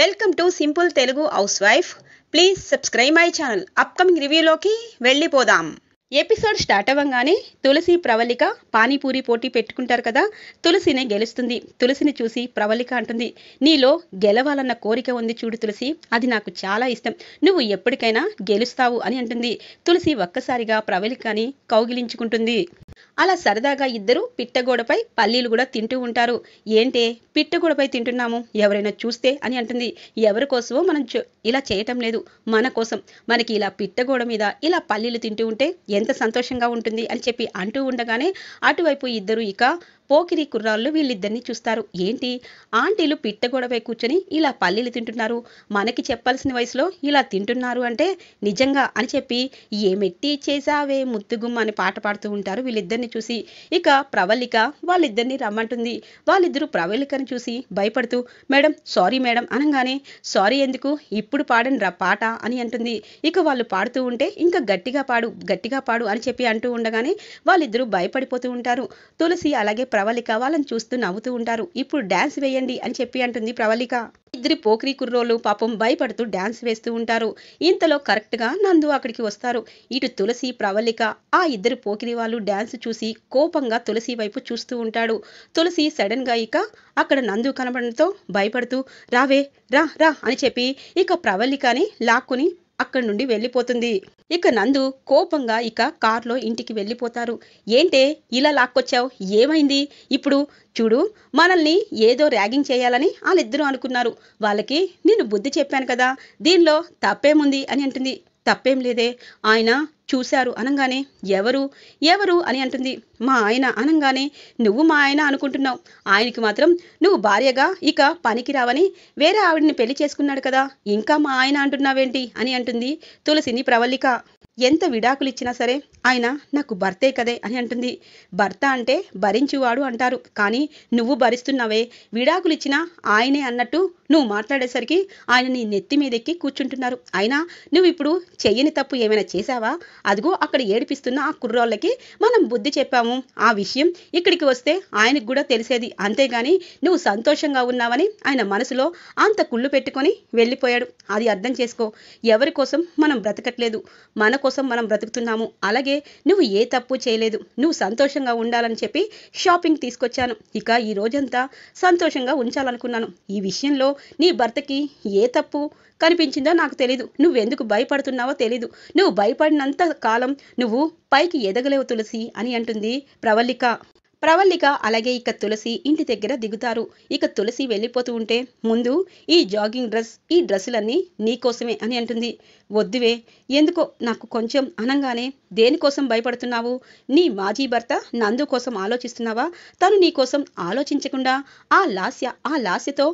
welcome to simple Telugu house wife please subscribe my channel upcoming రివ్యూలోకి వెళ్ళిపోదాం episode start అవ్వగానే తులసి ప్రవళిక పానీపూరి పోటీ పెట్టుకుంటారు కదా తులసినే గెలుస్తుంది తులసిని చూసి ప్రవళిక అంటుంది నీలో గెలవాలన్న కోరిక ఉంది చూడు తులసి అది నాకు చాలా ఇష్టం నువ్వు ఎప్పటికైనా గెలుస్తావు అని అంటుంది తులసి ఒక్కసారిగా ప్రవళికని కౌగిలించుకుంటుంది అలా సరదాగా ఇద్దరు పిట్టగోడపై పల్లీలు కూడా తింటూ ఉంటారు ఏంటే పిట్టగోడపై తింటున్నాము ఎవరైనా చూస్తే అని అంటుంది ఎవరి కోసమో మనం ఇలా చేయటం లేదు మన కోసం మనకి ఇలా పిట్టగోడ మీద ఇలా పల్లీలు తింటూ ఉంటే ఎంత సంతోషంగా ఉంటుంది అని చెప్పి అంటూ ఉండగానే అటువైపు ఇద్దరు ఇక పోకిరి కుర్రాళ్ళు వీళ్ళిద్దరిని చూస్తారు ఏంటి ఆంటీలు పిట్ట గొడవై కూర్చొని ఇలా పల్లీలు తింటున్నారు మనకి చెప్పాల్సిన వయసులో ఇలా తింటున్నారు అంటే నిజంగా అని చెప్పి ఏమెట్టి చేసావే ముత్తుగుమ్మ అని పాట పాడుతూ ఉంటారు వీళ్ళిద్దరిని చూసి ఇక ప్రవళిక వాళ్ళిద్దరిని రమ్మంటుంది వాళ్ళిద్దరూ ప్రవల్లికను చూసి భయపడుతూ మేడం సారీ మేడం అనగానే సారీ ఎందుకు ఇప్పుడు పాడని రా పాట అని అంటుంది ఇక వాళ్ళు పాడుతూ ఉంటే ఇంకా గట్టిగా పాడు గట్టిగా పాడు అని చెప్పి అంటూ ఉండగానే వాళ్ళిద్దరూ భయపడిపోతూ ఉంటారు తులసి అలాగే ప్ర ప్రవళిక వాళ్ళని చూస్తూ నవ్వుతూ ఉంటారు ఇప్పుడు డాన్స్ వేయండి అని చెప్పి అంటుంది ప్రవళిక ఇద్దరి పోకిరి కుర్రోలు పాపం భయపడుతూ డాన్స్ వేస్తూ ఉంటారు ఇంతలో కరెక్ట్గా నందు అక్కడికి వస్తారు ఇటు తులసి ప్రవళిక ఆ ఇద్దరు పోకిరి వాళ్ళు డాన్స్ చూసి కోపంగా తులసి వైపు చూస్తూ ఉంటాడు తులసి సడన్గా ఇక అక్కడ నందు కనబడంతో భయపడుతూ రావే రా రా అని చెప్పి ఇక ప్రవళికని లాక్కుని అక్కడి నుండి వెళ్ళిపోతుంది ఇక నందు కోపంగా ఇక కార్లో ఇంటికి వెళ్ళిపోతారు ఏంటే ఇలా లాక్కొచ్చావు ఏమైంది ఇప్పుడు చూడు మనల్ని ఏదో ర్యాగింగ్ చేయాలని వాళ్ళిద్దరూ అనుకున్నారు వాళ్ళకి నేను బుద్ధి చెప్పాను కదా దీనిలో తప్పేముంది అని అంటుంది తప్పేం లేదే ఆయన చూశారు అనంగానే ఎవరు ఎవరు అని అంటుంది మా ఆయన అనంగానే నువ్వు మా ఆయన అనుకుంటున్నావు ఆయనకి మాత్రం నువ్వు భార్యగా ఇక పనికి రావని వేరే ఆవిడని పెళ్లి చేసుకున్నాడు కదా ఇంకా మా ఆయన అంటున్నావేంటి అని అంటుంది తులసిని ప్రవల్లిక ఎంత విడాకులు ఇచ్చినా సరే ఆయన నాకు భర్తే కదే అని అంటుంది భర్త అంటే భరించువాడు అంటారు కానీ నువ్వు భరిస్తున్నావే విడాకులు ఇచ్చినా ఆయనే అన్నట్టు నువ్వు మాట్లాడేసరికి ఆయన నీ నెత్తి మీదెక్కి కూర్చుంటున్నారు అయినా నువ్వు ఇప్పుడు చెయ్యని తప్పు ఏమైనా చేశావా అదిగో అక్కడ ఏడిపిస్తున్న ఆ కుర్రోళ్ళకి మనం బుద్ధి చెప్పాము ఆ విషయం ఇక్కడికి వస్తే ఆయనకు కూడా తెలిసేది అంతేగాని నువ్వు సంతోషంగా ఉన్నావని ఆయన మనసులో అంత కుళ్ళు పెట్టుకొని వెళ్ళిపోయాడు అది అర్థం చేసుకో ఎవరి కోసం మనం బ్రతకట్లేదు మన కోసం మనం బ్రతుకుతున్నాము అలాగే నువ్వు ఏ తప్పు చేయలేదు నువ్వు సంతోషంగా ఉండాలని చెప్పి షాపింగ్ తీసుకొచ్చాను ఇక ఈ రోజంతా సంతోషంగా ఉంచాలనుకున్నాను ఈ విషయంలో నీ భర్తకి ఏ తప్పు కనిపించిందో నాకు తెలీదు నువ్వెందుకు భయపడుతున్నావో తెలీదు నువ్వు భయపడినంత కాలం నువ్వు పైకి ఎదగలేవు తులసి అని అంటుంది ప్రవల్లిక ప్రవల్లిక అలాగే ఇక తులసి ఇంటి దగ్గర దిగుతారు ఇక తులసి వెళ్ళిపోతూ ఉంటే ముందు ఈ జాగింగ్ డ్రెస్ ఈ డ్రెస్సులన్నీ కోసమే అని అంటుంది వద్దువే ఎందుకో నాకు కొంచెం అనంగానే దేనికోసం భయపడుతున్నావు నీ మాజీ భర్త నందు కోసం ఆలోచిస్తున్నావా తను నీ కోసం ఆలోచించకుండా ఆ లాస్య ఆ లాస్యతో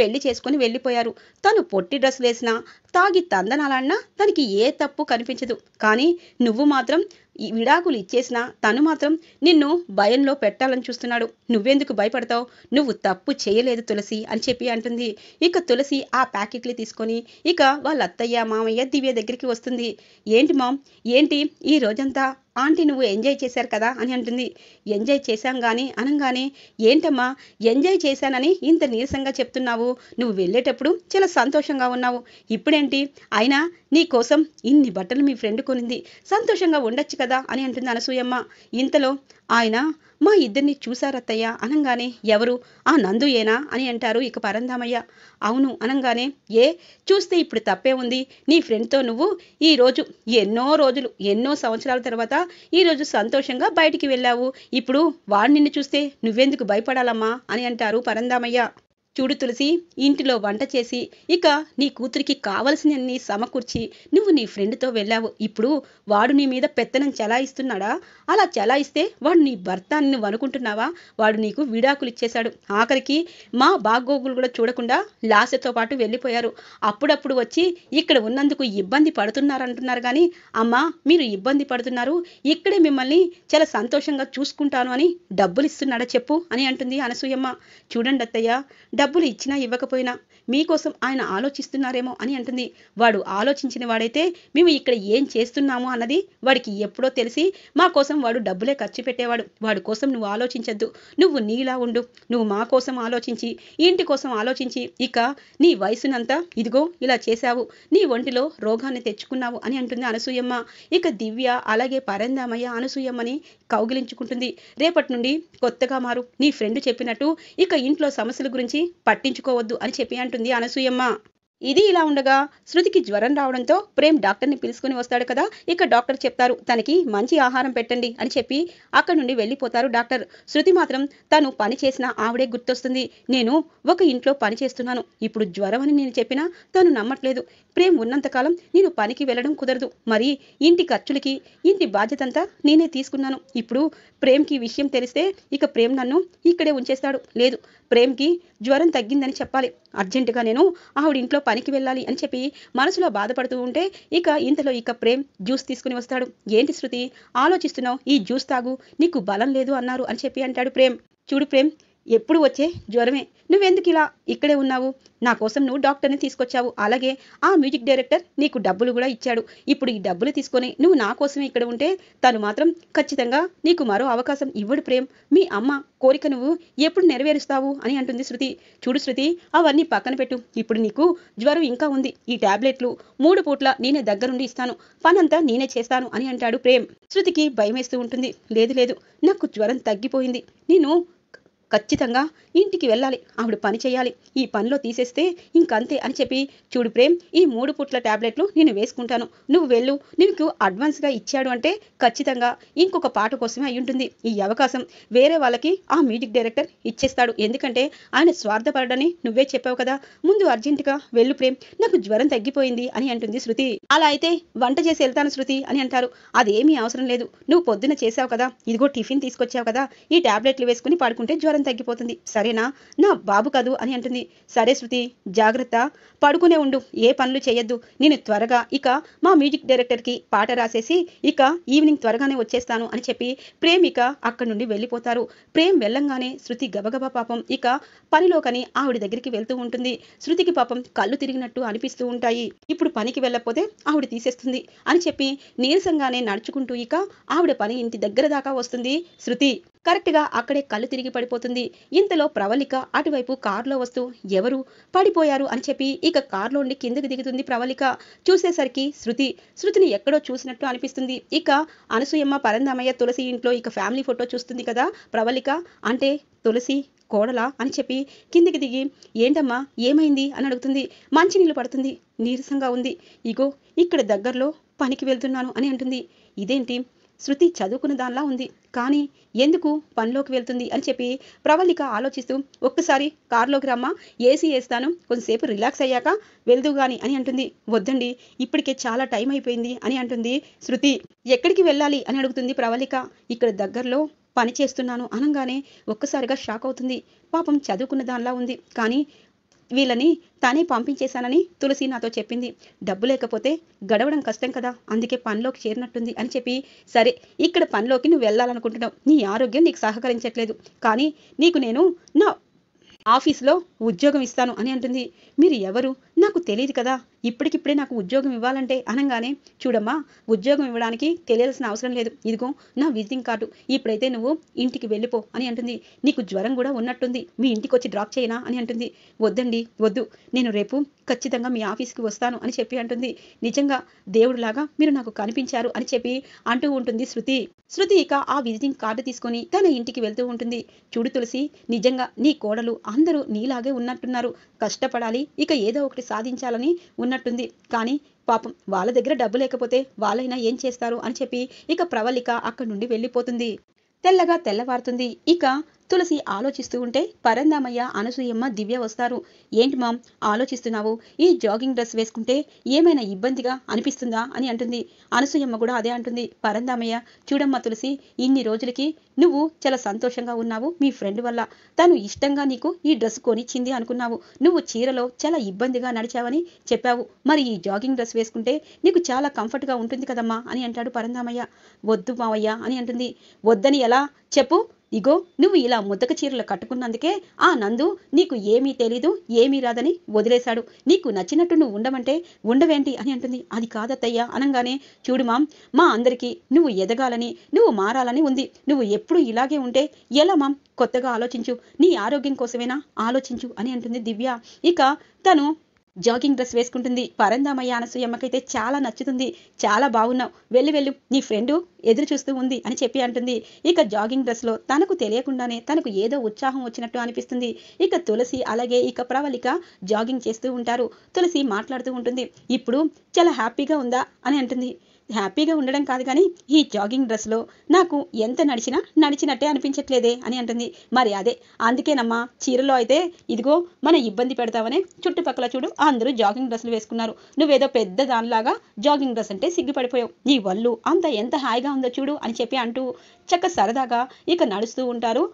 పెళ్లి చేసుకుని వెళ్ళిపోయారు తను పొట్టి డ్రెస్ వేసినా తాగి తందనాలన్నా తనకి ఏ తప్పు కనిపించదు కానీ నువ్వు మాత్రం విడాకులు ఇచ్చేసినా తను మాత్రం నిన్ను భయంలో పెట్టాలని చూస్తున్నాడు నువ్వెందుకు భయపడతావు నువ్వు తప్పు చేయలేదు తులసి అని చెప్పి అంటుంది ఇక తులసి ఆ ప్యాకెట్లు తీసుకొని ఇక వాళ్ళ అత్తయ్య మామయ్య దివ్య దగ్గరికి వస్తుంది ఏంటి మామ్ ఏంటి ఈ రోజంతా ఆంటీ నువ్వు ఎంజాయ్ చేశారు కదా అని అంటుంది ఎంజాయ్ చేశాం కానీ అనంగానే ఏంటమ్మా ఎంజాయ్ చేశానని ఇంత నీరసంగా చెప్తున్నావు నువ్వు వెళ్ళేటప్పుడు చాలా సంతోషంగా ఉన్నావు ఇప్పుడేంటి అయినా నీ కోసం ఇన్ని బట్టలు మీ ఫ్రెండ్ కొనింది సంతోషంగా ఉండొచ్చు కదా అని అంటుంది అనసూయమ్మ ఇంతలో ఆయన మా ఇద్దరిని చూశారత్తయ్య అనంగానే ఎవరు ఆ నందు ఏనా అని అంటారు ఇక పరంధామయ్య అవును అనంగానే ఏ చూస్తే ఇప్పుడు తప్పే ఉంది నీ ఫ్రెండ్తో నువ్వు ఈరోజు ఎన్నో రోజులు ఎన్నో సంవత్సరాల తర్వాత కదా ఈరోజు సంతోషంగా బయటికి వెళ్ళావు ఇప్పుడు వాడు నిన్ను చూస్తే నువ్వెందుకు భయపడాలమ్మా అని అంటారు పరందామయ్య చూడు తులసి ఇంటిలో వంట చేసి ఇక నీ కూతురికి కావలసినన్ని సమకూర్చి నువ్వు నీ ఫ్రెండ్తో వెళ్ళావు ఇప్పుడు వాడు నీ మీద పెత్తనం చెలాయిస్తున్నాడా అలా చలాయిస్తే వాడు నీ భర్త అని నువ్వు అనుకుంటున్నావా వాడు నీకు విడాకులు ఇచ్చేశాడు ఆఖరికి మా బాగోగులు కూడా చూడకుండా లాసతో పాటు వెళ్ళిపోయారు అప్పుడప్పుడు వచ్చి ఇక్కడ ఉన్నందుకు ఇబ్బంది పడుతున్నారంటున్నారు కానీ అమ్మా మీరు ఇబ్బంది పడుతున్నారు ఇక్కడే మిమ్మల్ని చాలా సంతోషంగా చూసుకుంటాను అని డబ్బులు ఇస్తున్నాడా చెప్పు అని అంటుంది అనసూయమ్మ చూడండి అత్తయ్య డబ్బులు ఇచ్చినా ఇవ్వకపోయినా మీకోసం ఆయన ఆలోచిస్తున్నారేమో అని అంటుంది వాడు ఆలోచించిన వాడైతే మేము ఇక్కడ ఏం చేస్తున్నాము అన్నది వాడికి ఎప్పుడో తెలిసి మా కోసం వాడు డబ్బులే ఖర్చు పెట్టేవాడు వాడి కోసం నువ్వు ఆలోచించద్దు నువ్వు నీలా ఉండు నువ్వు మా కోసం ఆలోచించి ఇంటి కోసం ఆలోచించి ఇక నీ వయసునంతా ఇదిగో ఇలా చేశావు నీ ఒంటిలో రోగాన్ని తెచ్చుకున్నావు అని అంటుంది అనసూయమ్మ ఇక దివ్య అలాగే పరందామయ్య అనసూయమ్మని కౌగిలించుకుంటుంది రేపటి నుండి కొత్తగా మారు నీ ఫ్రెండ్ చెప్పినట్టు ఇక ఇంట్లో సమస్యల గురించి పట్టించుకోవద్దు అని చెప్పి అంటుంది అనసూయమ్మ ఇది ఇలా ఉండగా శృతికి జ్వరం రావడంతో ప్రేమ్ డాక్టర్ని పిలుచుకొని వస్తాడు కదా ఇక డాక్టర్ చెప్తారు తనకి మంచి ఆహారం పెట్టండి అని చెప్పి అక్కడ నుండి వెళ్ళిపోతారు డాక్టర్ శృతి మాత్రం తను పని చేసిన ఆవిడే గుర్తొస్తుంది నేను ఒక ఇంట్లో పని చేస్తున్నాను ఇప్పుడు జ్వరం అని నేను చెప్పినా తను నమ్మట్లేదు ప్రేమ్ ఉన్నంతకాలం నేను పనికి వెళ్ళడం కుదరదు మరి ఇంటి ఖర్చులకి ఇంటి బాధ్యతంతా నేనే తీసుకున్నాను ఇప్పుడు ప్రేమ్కి విషయం తెలిస్తే ఇక ప్రేమ్ నన్ను ఇక్కడే ఉంచేస్తాడు లేదు ప్రేమ్కి జ్వరం తగ్గిందని చెప్పాలి అర్జెంటుగా నేను ఆవిడ ఇంట్లో పనికి వెళ్ళాలి అని చెప్పి మనసులో బాధపడుతూ ఉంటే ఇక ఇంతలో ఇక ప్రేమ్ జ్యూస్ తీసుకుని వస్తాడు ఏంటి శృతి ఆలోచిస్తున్నావు ఈ జ్యూస్ తాగు నీకు బలం లేదు అన్నారు అని చెప్పి అంటాడు ప్రేమ్ చూడు ప్రేమ్ ఎప్పుడు వచ్చే జ్వరమే నువ్వెందుకు ఇలా ఇక్కడే ఉన్నావు నా కోసం నువ్వు డాక్టర్ని తీసుకొచ్చావు అలాగే ఆ మ్యూజిక్ డైరెక్టర్ నీకు డబ్బులు కూడా ఇచ్చాడు ఇప్పుడు ఈ డబ్బులు తీసుకొని నువ్వు నా కోసమే ఇక్కడ ఉంటే తను మాత్రం ఖచ్చితంగా నీకు మరో అవకాశం ఇవ్వడు ప్రేమ్ మీ అమ్మ కోరిక నువ్వు ఎప్పుడు నెరవేరుస్తావు అని అంటుంది శృతి చూడు శృతి అవన్నీ పక్కన పెట్టు ఇప్పుడు నీకు జ్వరం ఇంకా ఉంది ఈ టాబ్లెట్లు మూడు పూట్ల నేనే దగ్గరుండి ఇస్తాను పనంతా నేనే చేస్తాను అని అంటాడు ప్రేమ్ శృతికి భయమేస్తూ ఉంటుంది లేదు లేదు నాకు జ్వరం తగ్గిపోయింది నేను ఖచ్చితంగా ఇంటికి వెళ్ళాలి ఆవిడ పని చేయాలి ఈ పనిలో తీసేస్తే ఇంకంతే అని చెప్పి చూడు ప్రేమ్ ఈ మూడు పుట్ల ట్యాబ్లెట్లు నేను వేసుకుంటాను నువ్వు వెళ్ళు నీకు అడ్వాన్స్గా ఇచ్చాడు అంటే ఖచ్చితంగా ఇంకొక పాట కోసమే అయి ఉంటుంది ఈ అవకాశం వేరే వాళ్ళకి ఆ మ్యూజిక్ డైరెక్టర్ ఇచ్చేస్తాడు ఎందుకంటే ఆయన స్వార్థపడని నువ్వే చెప్పావు కదా ముందు అర్జెంటుగా వెళ్ళు ప్రేమ్ నాకు జ్వరం తగ్గిపోయింది అని అంటుంది శృతి అలా అయితే వంట చేసి వెళ్తాను శృతి అని అంటారు అదేమీ అవసరం లేదు నువ్వు పొద్దున చేసావు కదా ఇదిగో టిఫిన్ తీసుకొచ్చావు కదా ఈ ట్యాబ్లెట్లు వేసుకుని పడుకుంటే జ్వరం జ్వరం తగ్గిపోతుంది సరేనా నా బాబు కదూ అని అంటుంది సరే శృతి జాగ్రత్త పడుకునే ఉండు ఏ పనులు చేయొద్దు నేను త్వరగా ఇక మా మ్యూజిక్ డైరెక్టర్కి పాట రాసేసి ఇక ఈవినింగ్ త్వరగానే వచ్చేస్తాను అని చెప్పి ప్రేమ్ ఇక అక్కడి నుండి వెళ్ళిపోతారు ప్రేమ్ వెళ్ళంగానే శృతి గబగబా పాపం ఇక పనిలోకని ఆవిడ దగ్గరికి వెళ్తూ ఉంటుంది శృతికి పాపం కళ్ళు తిరిగినట్టు అనిపిస్తూ ఉంటాయి ఇప్పుడు పనికి వెళ్ళకపోతే ఆవిడ తీసేస్తుంది అని చెప్పి నీరసంగానే నడుచుకుంటూ ఇక ఆవిడ పని ఇంటి దగ్గర దాకా వస్తుంది శృతి కరెక్ట్గా అక్కడే కళ్ళు తిరిగి పడిపోతుంది ఇంతలో ప్రవళిక అటువైపు కారులో వస్తూ ఎవరు పడిపోయారు అని చెప్పి ఇక ఉండి కిందకి దిగుతుంది ప్రవళిక చూసేసరికి శృతి శృతిని ఎక్కడో చూసినట్టు అనిపిస్తుంది ఇక అనసూయమ్మ పరందామయ్య తులసి ఇంట్లో ఇక ఫ్యామిలీ ఫోటో చూస్తుంది కదా ప్రవళిక అంటే తులసి కోడలా అని చెప్పి కిందికి దిగి ఏంటమ్మా ఏమైంది అని అడుగుతుంది మంచినీళ్ళు పడుతుంది నీరసంగా ఉంది ఇగో ఇక్కడ దగ్గరలో పనికి వెళ్తున్నాను అని అంటుంది ఇదేంటి శృతి చదువుకున్న దానిలా ఉంది కానీ ఎందుకు పనిలోకి వెళ్తుంది అని చెప్పి ప్రవళిక ఆలోచిస్తూ ఒక్కసారి కారులోకి రమ్మా ఏసీ వేస్తాను కొంతసేపు రిలాక్స్ అయ్యాక వెళ్దు గాని అని అంటుంది వద్దండి ఇప్పటికే చాలా టైం అయిపోయింది అని అంటుంది శృతి ఎక్కడికి వెళ్ళాలి అని అడుగుతుంది ప్రవళిక ఇక్కడ దగ్గరలో పని చేస్తున్నాను అనగానే ఒక్కసారిగా షాక్ అవుతుంది పాపం చదువుకున్న దానిలా ఉంది కానీ వీళ్ళని తానే పంపించేశానని తులసి నాతో చెప్పింది డబ్బు లేకపోతే గడవడం కష్టం కదా అందుకే పనిలోకి చేరినట్టుంది అని చెప్పి సరే ఇక్కడ పనిలోకి నువ్వు వెళ్ళాలనుకుంటున్నావు నీ ఆరోగ్యం నీకు సహకరించట్లేదు కానీ నీకు నేను నా ఆఫీస్లో ఉద్యోగం ఇస్తాను అని అంటుంది మీరు ఎవరు నాకు తెలియదు కదా ఇప్పటికిప్పుడే నాకు ఉద్యోగం ఇవ్వాలంటే అనగానే చూడమ్మా ఉద్యోగం ఇవ్వడానికి తెలియాల్సిన అవసరం లేదు ఇదిగో నా విజిటింగ్ కార్డు ఇప్పుడైతే నువ్వు ఇంటికి వెళ్ళిపో అని అంటుంది నీకు జ్వరం కూడా ఉన్నట్టుంది మీ ఇంటికి వచ్చి డ్రాప్ చేయనా అని అంటుంది వద్దండి వద్దు నేను రేపు ఖచ్చితంగా మీ ఆఫీస్కి వస్తాను అని చెప్పి అంటుంది నిజంగా దేవుడులాగా మీరు నాకు కనిపించారు అని చెప్పి అంటూ ఉంటుంది శృతి శృతి ఇక ఆ విజిటింగ్ కార్డు తీసుకొని తన ఇంటికి వెళ్తూ ఉంటుంది చూడు తులసి నిజంగా నీ కోడలు అందరూ నీలాగే ఉన్నట్టున్నారు కష్టపడాలి ఇక ఏదో ఒకటి సాధించాలని ఉన్న ఉన్నట్టుంది కానీ పాపం వాళ్ళ దగ్గర డబ్బు లేకపోతే వాళ్ళైనా ఏం చేస్తారు అని చెప్పి ఇక ప్రవళిక అక్కడి నుండి వెళ్ళిపోతుంది తెల్లగా తెల్లవారుతుంది ఇక తులసి ఆలోచిస్తూ ఉంటే పరందామయ్య అనసూయమ్మ దివ్య వస్తారు ఏంటి మామ్ ఆలోచిస్తున్నావు ఈ జాగింగ్ డ్రెస్ వేసుకుంటే ఏమైనా ఇబ్బందిగా అనిపిస్తుందా అని అంటుంది అనసూయమ్మ కూడా అదే అంటుంది పరందామయ్య చూడమ్మ తులసి ఇన్ని రోజులకి నువ్వు చాలా సంతోషంగా ఉన్నావు మీ ఫ్రెండ్ వల్ల తను ఇష్టంగా నీకు ఈ డ్రెస్ కొనిచ్చింది అనుకున్నావు నువ్వు చీరలో చాలా ఇబ్బందిగా నడిచావని చెప్పావు మరి ఈ జాగింగ్ డ్రెస్ వేసుకుంటే నీకు చాలా కంఫర్ట్గా ఉంటుంది కదమ్మా అని అంటాడు పరందామయ్య వద్దు మావయ్య అని అంటుంది వద్దని ఎలా చెప్పు ఇగో నువ్వు ఇలా ముద్దక చీరలు కట్టుకున్నందుకే ఆ నందు నీకు ఏమీ తెలీదు ఏమీ రాదని వదిలేశాడు నీకు నచ్చినట్టు నువ్వు ఉండమంటే ఉండవేంటి అని అంటుంది అది కాదత్తయ్యా అనగానే చూడు మా అందరికీ నువ్వు ఎదగాలని నువ్వు మారాలని ఉంది నువ్వు ఎప్పుడు ఇలాగే ఉంటే ఎలా మాం కొత్తగా ఆలోచించు నీ ఆరోగ్యం కోసమేనా ఆలోచించు అని అంటుంది దివ్య ఇక తను జాగింగ్ డ్రెస్ వేసుకుంటుంది పరందామయ్య అనసూయమ్మకైతే చాలా నచ్చుతుంది చాలా బాగున్నావు వెళ్ళి వెళ్ళు నీ ఫ్రెండు ఎదురు చూస్తూ ఉంది అని చెప్పి అంటుంది ఇక జాగింగ్ డ్రెస్లో తనకు తెలియకుండానే తనకు ఏదో ఉత్సాహం వచ్చినట్టు అనిపిస్తుంది ఇక తులసి అలాగే ఇక ప్రవళిక జాగింగ్ చేస్తూ ఉంటారు తులసి మాట్లాడుతూ ఉంటుంది ఇప్పుడు చాలా హ్యాపీగా ఉందా అని అంటుంది హ్యాపీగా ఉండడం కాదు కానీ ఈ జాగింగ్ డ్రెస్లో నాకు ఎంత నడిచినా నడిచినట్టే అనిపించట్లేదే అని అంటుంది మరి అదే అందుకేనమ్మా చీరలో అయితే ఇదిగో మన ఇబ్బంది పెడతావనే చుట్టుపక్కల చూడు అందరూ జాగింగ్ డ్రెస్సులు వేసుకున్నారు నువ్వేదో పెద్ద దానిలాగా జాగింగ్ డ్రెస్ అంటే సిగ్గుపడిపోయావు నీ వల్లు అంత ఎంత హాయిగా ఉందో చూడు అని చెప్పి అంటూ చక్క సరదాగా ఇక నడుస్తూ ఉంటారు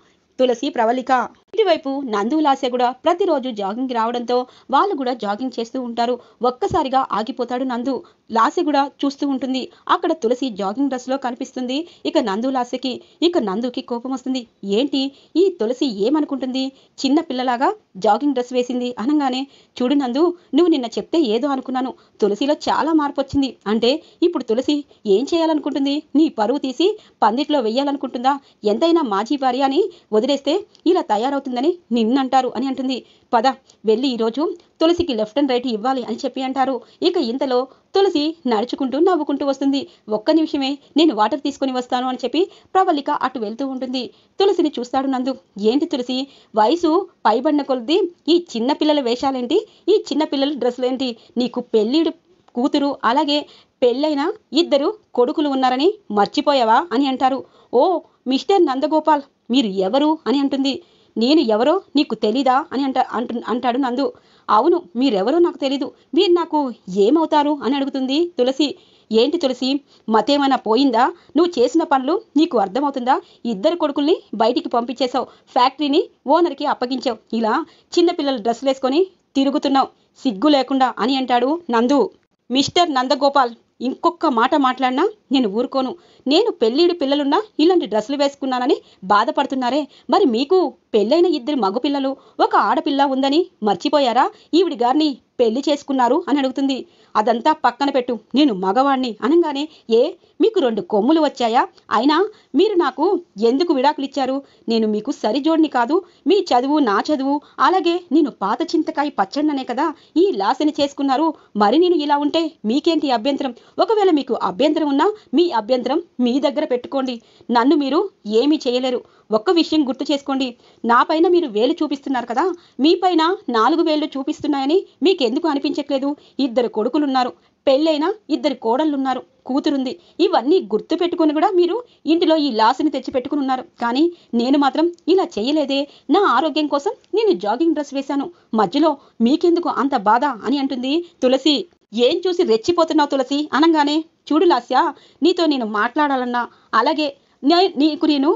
తులసి ప్రవళిక ఇటువైపు నందు లాసే కూడా ప్రతిరోజు జాగింగ్ రావడంతో వాళ్ళు కూడా జాగింగ్ చేస్తూ ఉంటారు ఒక్కసారిగా ఆగిపోతాడు నందు లాసి కూడా చూస్తూ ఉంటుంది అక్కడ తులసి జాగింగ్ డ్రెస్ లో కనిపిస్తుంది ఇక నందు లాసికి ఇక నందుకి కోపం వస్తుంది ఏంటి ఈ తులసి ఏమనుకుంటుంది చిన్న పిల్లలాగా జాగింగ్ డ్రెస్ వేసింది అనగానే చూడు నందు నువ్వు నిన్న చెప్తే ఏదో అనుకున్నాను తులసిలో చాలా మార్పు వచ్చింది అంటే ఇప్పుడు తులసి ఏం చేయాలనుకుంటుంది నీ పరువు తీసి పందిట్లో వెయ్యాలనుకుంటుందా ఎంతైనా మాజీ భార్య అని వదిలేస్తే ఇలా తయారవుతుందని నిన్నంటారు అని అంటుంది పద వెళ్ళి ఈరోజు తులసికి లెఫ్ట్ అండ్ రైట్ ఇవ్వాలి అని చెప్పి అంటారు ఇక ఇంతలో తులసి నడుచుకుంటూ నవ్వుకుంటూ వస్తుంది ఒక్క నిమిషమే నేను వాటర్ తీసుకుని వస్తాను అని చెప్పి ప్రవళిక అటు వెళ్తూ ఉంటుంది తులసిని చూస్తాడు నందు ఏంటి తులసి వయసు పైబడిన కొలది ఈ చిన్నపిల్లల వేషాలేంటి ఈ చిన్నపిల్లల డ్రెస్సులేంటి నీకు పెళ్ళిడు కూతురు అలాగే పెళ్ళైన ఇద్దరు కొడుకులు ఉన్నారని మర్చిపోయావా అని అంటారు ఓ మిస్టర్ నందగోపాల్ మీరు ఎవరు అని అంటుంది నేను ఎవరో నీకు తెలీదా అని అంట అంటాడు నందు అవును మీరెవరో నాకు తెలీదు మీరు నాకు ఏమవుతారు అని అడుగుతుంది తులసి ఏంటి తులసి మతేమైనా పోయిందా నువ్వు చేసిన పనులు నీకు అర్థమవుతుందా ఇద్దరు కొడుకుల్ని బయటికి పంపించేశావు ఫ్యాక్టరీని ఓనర్కి అప్పగించావు ఇలా చిన్నపిల్లలు డ్రెస్సులు వేసుకొని తిరుగుతున్నావు సిగ్గు లేకుండా అని అంటాడు నందు మిస్టర్ నందగోపాల్ ఇంకొక మాట మాట్లాడినా నేను ఊరుకోను నేను పెళ్ళిడు పిల్లలున్నా ఇలాంటి డ్రెస్సులు వేసుకున్నానని బాధపడుతున్నారే మరి మీకు పెళ్ళైన ఇద్దరు మగపిల్లలు ఒక ఆడపిల్ల ఉందని మర్చిపోయారా ఈవిడి గారిని పెళ్లి చేసుకున్నారు అని అడుగుతుంది అదంతా పక్కన పెట్టు నేను మగవాణ్ణి అనగానే ఏ మీకు రెండు కొమ్ములు వచ్చాయా అయినా మీరు నాకు ఎందుకు విడాకులు ఇచ్చారు నేను మీకు సరిజోడిని కాదు మీ చదువు నా చదువు అలాగే నేను పాత చింతకాయ పచ్చండనే కదా ఈ లాసని చేసుకున్నారు మరి నేను ఇలా ఉంటే మీకేంటి అభ్యంతరం ఒకవేళ మీకు అభ్యంతరం ఉన్నా మీ అభ్యంతరం మీ దగ్గర పెట్టుకోండి నన్ను మీరు ఏమీ చేయలేరు ఒక్క విషయం గుర్తు చేసుకోండి నాపైన మీరు వేలు చూపిస్తున్నారు కదా మీపైన నాలుగు వేళ్ళు చూపిస్తున్నాయని మీకెందుకు అనిపించట్లేదు ఇద్దరు కొడుకులు కొడుకులున్నారు పెళ్ళైన ఇద్దరు కోడళ్ళున్నారు కూతురుంది ఇవన్నీ గుర్తు పెట్టుకుని కూడా మీరు ఇంటిలో ఈ లాస్ని పెట్టుకుని ఉన్నారు కానీ నేను మాత్రం ఇలా చేయలేదే నా ఆరోగ్యం కోసం నేను జాగింగ్ డ్రెస్ వేశాను మధ్యలో మీకెందుకు అంత బాధ అని అంటుంది తులసి ఏం చూసి రెచ్చిపోతున్నావు తులసి అనగానే చూడు లాస్య నీతో నేను మాట్లాడాలన్నా అలాగే నీకు నేను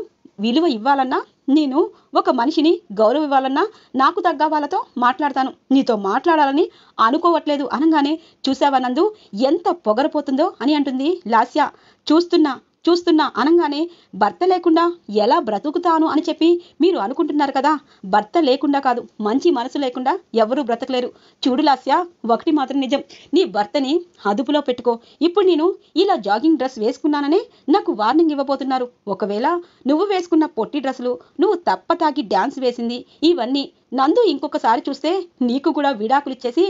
విలువ ఇవ్వాలన్నా నేను ఒక మనిషిని గౌరవ ఇవ్వాలన్నా నాకు తగ్గ వాళ్ళతో మాట్లాడతాను నీతో మాట్లాడాలని అనుకోవట్లేదు అనగానే చూసావా నందు ఎంత పొగరపోతుందో అని అంటుంది లాస్య చూస్తున్నా చూస్తున్నా అనగానే భర్త లేకుండా ఎలా బ్రతుకుతాను అని చెప్పి మీరు అనుకుంటున్నారు కదా భర్త లేకుండా కాదు మంచి మనసు లేకుండా ఎవరూ బ్రతకలేరు చూడు లాస్య ఒకటి మాత్రం నిజం నీ భర్తని అదుపులో పెట్టుకో ఇప్పుడు నేను ఇలా జాగింగ్ డ్రెస్ వేసుకున్నాననే నాకు వార్నింగ్ ఇవ్వబోతున్నారు ఒకవేళ నువ్వు వేసుకున్న పొట్టి డ్రెస్సులు నువ్వు తప్పతాగి డ్యాన్స్ వేసింది ఇవన్నీ నందు ఇంకొకసారి చూస్తే నీకు కూడా విడాకులు ఇచ్చేసి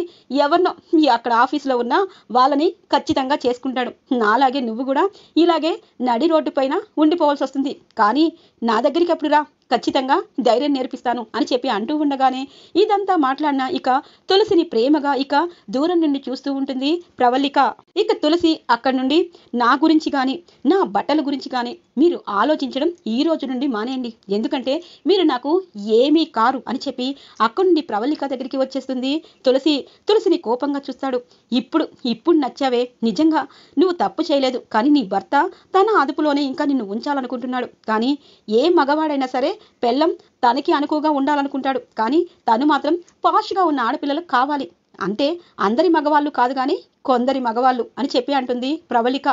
ఎవరినో అక్కడ ఆఫీస్లో ఉన్న వాళ్ళని ఖచ్చితంగా చేసుకుంటాడు నాలాగే నువ్వు కూడా ఇలాగే నడి రోడ్డు పైన ఉండిపోవాల్సి వస్తుంది కానీ నా దగ్గరికి అప్పుడు రా ఖచ్చితంగా ధైర్యం నేర్పిస్తాను అని చెప్పి అంటూ ఉండగానే ఇదంతా మాట్లాడిన ఇక తులసిని ప్రేమగా ఇక దూరం నుండి చూస్తూ ఉంటుంది ప్రవల్లిక ఇక తులసి అక్కడి నుండి నా గురించి కానీ నా బట్టల గురించి కానీ మీరు ఆలోచించడం ఈ రోజు నుండి మానేయండి ఎందుకంటే మీరు నాకు ఏమీ కారు అని చెప్పి అక్కడి నుండి ప్రవల్లిక దగ్గరికి వచ్చేస్తుంది తులసి తులసిని కోపంగా చూస్తాడు ఇప్పుడు ఇప్పుడు నచ్చావే నిజంగా నువ్వు తప్పు చేయలేదు కానీ నీ భర్త తన అదుపులోనే ఇంకా నిన్ను ఉంచాలనుకుంటున్నాడు కానీ ఏ మగవాడైనా సరే పెళ్ళం తనకి అనుకువగా ఉండాలనుకుంటాడు కానీ తను మాత్రం పాష్గా ఉన్న ఆడపిల్లలకు కావాలి అంటే అందరి మగవాళ్ళు కాదు కానీ కొందరి మగవాళ్ళు అని చెప్పి అంటుంది ప్రవళిక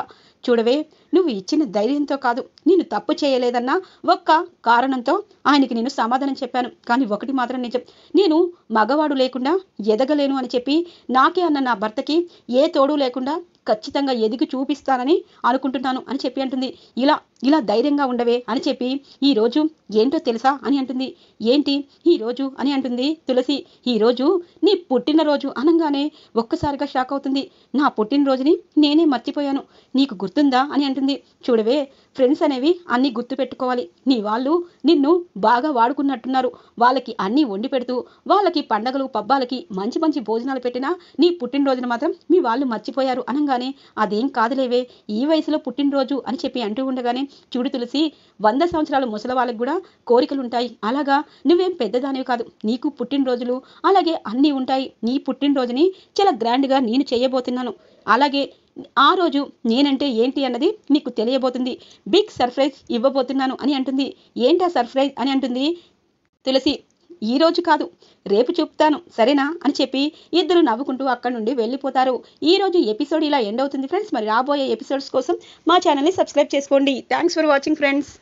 చూడవే నువ్వు ఇచ్చిన ధైర్యంతో కాదు నేను తప్పు చేయలేదన్న ఒక్క కారణంతో ఆయనకి నేను సమాధానం చెప్పాను కానీ ఒకటి మాత్రం నిజం నేను మగవాడు లేకుండా ఎదగలేను అని చెప్పి నాకే అన్న నా భర్తకి ఏ తోడు లేకుండా ఖచ్చితంగా ఎదిగి చూపిస్తానని అనుకుంటున్నాను అని చెప్పి అంటుంది ఇలా ఇలా ధైర్యంగా ఉండవే అని చెప్పి ఈరోజు ఏంటో తెలుసా అని అంటుంది ఏంటి ఈరోజు అని అంటుంది తులసి ఈరోజు నీ పుట్టినరోజు అనగానే ఒక్కసారిగా షాక్ అవుతుంది నా పుట్టినరోజుని నేనే మర్చిపోయాను నీకు గుర్తుందా అని అంటుంది చూడవే ఫ్రెండ్స్ అనేవి అన్నీ పెట్టుకోవాలి నీ వాళ్ళు నిన్ను బాగా వాడుకున్నట్టున్నారు వాళ్ళకి అన్నీ వండి పెడుతూ వాళ్ళకి పండగలు పబ్బాలకి మంచి మంచి భోజనాలు పెట్టినా నీ పుట్టినరోజున మాత్రం మీ వాళ్ళు మర్చిపోయారు అనగానే అదేం కాదులేవే ఈ వయసులో పుట్టినరోజు అని చెప్పి అంటూ ఉండగానే చూడు తులసి వంద సంవత్సరాలు ముసలి వాళ్ళకి కూడా కోరికలు ఉంటాయి అలాగా నువ్వేం పెద్దదానివి కాదు నీకు పుట్టినరోజులు అలాగే అన్నీ ఉంటాయి నీ పుట్టినరోజుని చాలా గ్రాండ్గా నేను చేయబోతున్నాను అలాగే ఆ రోజు నేనంటే ఏంటి అన్నది నీకు తెలియబోతుంది బిగ్ సర్ప్రైజ్ ఇవ్వబోతున్నాను అని అంటుంది ఏంటా సర్ప్రైజ్ అని అంటుంది తులసి ఈ రోజు కాదు రేపు చెప్తాను సరేనా అని చెప్పి ఇద్దరు నవ్వుకుంటూ అక్కడి నుండి వెళ్ళిపోతారు ఈ రోజు ఎపిసోడ్ ఇలా ఎండ్ అవుతుంది ఫ్రెండ్స్ మరి రాబోయే ఎపిసోడ్స్ కోసం మా ఛానల్ని సబ్స్క్రైబ్ చేసుకోండి థ్యాంక్స్ ఫర్ వాచింగ్ ఫ్రెండ్స్